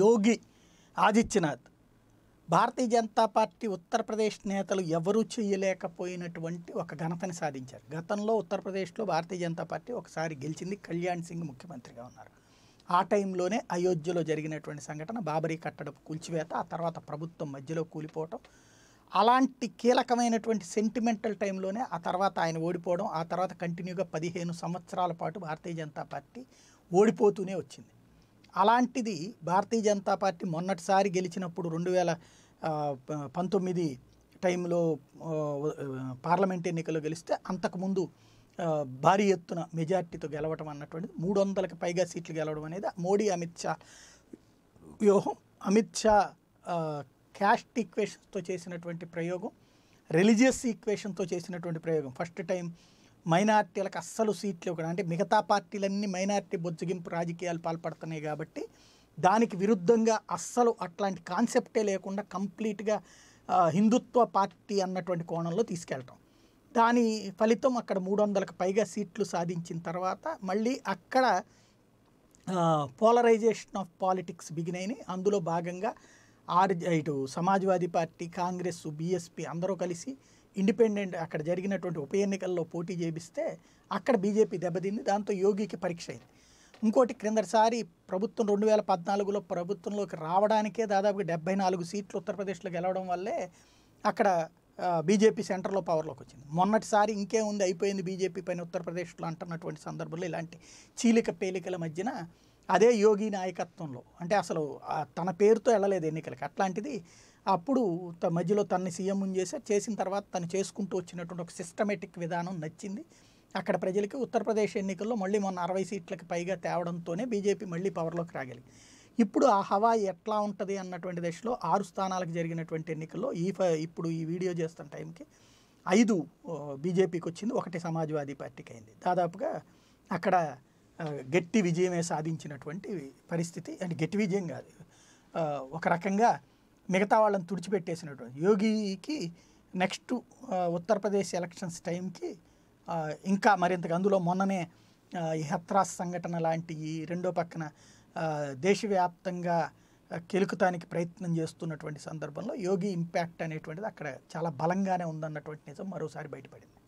యోగి ఆదిత్యనాథ్ భారతీయ జనతా పార్టీ ఉత్తరప్రదేశ్ నేతలు ఎవరూ చేయలేకపోయినటువంటి ఒక ఘనతని సాధించారు గతంలో ఉత్తరప్రదేశ్లో భారతీయ జనతా పార్టీ ఒకసారి గెలిచింది కళ్యాణ్ సింగ్ ముఖ్యమంత్రిగా ఉన్నారు ఆ టైంలోనే అయోధ్యలో జరిగినటువంటి సంఘటన బాబరీ కట్టడం కూల్చివేత ఆ తర్వాత ప్రభుత్వం మధ్యలో కూలిపోవటం అలాంటి కీలకమైనటువంటి సెంటిమెంటల్ టైంలోనే ఆ తర్వాత ఆయన ఓడిపోవడం ఆ తర్వాత కంటిన్యూగా పదిహేను సంవత్సరాల పాటు భారతీయ జనతా పార్టీ ఓడిపోతూనే వచ్చింది అలాంటిది భారతీయ జనతా పార్టీ మొన్నటిసారి గెలిచినప్పుడు రెండు వేల పంతొమ్మిది టైంలో పార్లమెంట్ ఎన్నికల్లో గెలిస్తే అంతకుముందు భారీ ఎత్తున మెజార్టీతో గెలవడం అన్నటువంటిది మూడు వందలకి పైగా సీట్లు గెలవడం అనేది మోడీ అమిత్ షా వ్యూహం అమిత్ షా క్యాస్ట్ ఈక్వేషన్స్తో చేసినటువంటి ప్రయోగం రిలీజియస్ ఈక్వేషన్తో చేసినటువంటి ప్రయోగం ఫస్ట్ టైం మైనార్టీలకు అస్సలు సీట్లు ఇవ్వడం అంటే మిగతా పార్టీలన్నీ మైనార్టీ బొజ్జగింపు రాజకీయాలు పాల్పడుతున్నాయి కాబట్టి దానికి విరుద్ధంగా అస్సలు అట్లాంటి కాన్సెప్టే లేకుండా కంప్లీట్గా హిందుత్వ పార్టీ అన్నటువంటి కోణంలో తీసుకెళ్ళటం దాని ఫలితం అక్కడ మూడు వందలకు పైగా సీట్లు సాధించిన తర్వాత మళ్ళీ అక్కడ పోలరైజేషన్ ఆఫ్ పాలిటిక్స్ బిగిన్ అందులో భాగంగా ఆర్ ఇటు సమాజ్వాదీ పార్టీ కాంగ్రెస్ బీఎస్పీ అందరూ కలిసి ఇండిపెండెంట్ అక్కడ జరిగినటువంటి ఉప ఎన్నికల్లో పోటీ చేపిస్తే అక్కడ బీజేపీ దెబ్బతింది దాంతో యోగికి పరీక్ష అయింది ఇంకోటి క్రిందసారి ప్రభుత్వం రెండు వేల పద్నాలుగులో ప్రభుత్వంలోకి రావడానికే దాదాపు డెబ్బై నాలుగు సీట్లు ఉత్తరప్రదేశ్లో గెలవడం వల్లే అక్కడ బీజేపీ సెంటర్లో పవర్లోకి వచ్చింది మొన్నటిసారి ఇంకే ఉంది అయిపోయింది బీజేపీ పైన ఉత్తరప్రదేశ్లో అంటున్నటువంటి సందర్భంలో ఇలాంటి చీలిక పేలికల మధ్యన అదే యోగి నాయకత్వంలో అంటే అసలు తన పేరుతో వెళ్ళలేదు ఎన్నికలకి అట్లాంటిది అప్పుడు మధ్యలో తనని సీఎం చేశారు చేసిన తర్వాత తను చేసుకుంటూ వచ్చినటువంటి ఒక సిస్టమేటిక్ విధానం నచ్చింది అక్కడ ప్రజలకి ఉత్తరప్రదేశ్ ఎన్నికల్లో మళ్ళీ మొన్న అరవై సీట్లకు పైగా తేవడంతోనే బీజేపీ మళ్ళీ పవర్లోకి రాగలిగి ఇప్పుడు ఆ హవా ఎట్లా ఉంటుంది అన్నటువంటి దశలో ఆరు స్థానాలకు జరిగినటువంటి ఎన్నికల్లో ఈ ఇప్పుడు ఈ వీడియో చేస్తున్న టైంకి ఐదు బీజేపీకి వచ్చింది ఒకటి సమాజ్వాదీ పార్టీకి అయింది దాదాపుగా అక్కడ గట్టి విజయమే సాధించినటువంటి పరిస్థితి అండ్ గట్టి విజయం కాదు ఒక రకంగా మిగతా వాళ్ళని తుడిచిపెట్టేసినటువంటి యోగికి నెక్స్ట్ ఉత్తరప్రదేశ్ ఎలక్షన్స్ టైంకి ఇంకా మరింతగా అందులో మొన్ననే ఈ హత్రాస్ సంఘటన లాంటివి రెండో పక్కన దేశవ్యాప్తంగా కెలుకుతానికి ప్రయత్నం చేస్తున్నటువంటి సందర్భంలో యోగి ఇంపాక్ట్ అనేటువంటిది అక్కడ చాలా బలంగానే ఉందన్నటువంటి నిజం మరోసారి బయటపడింది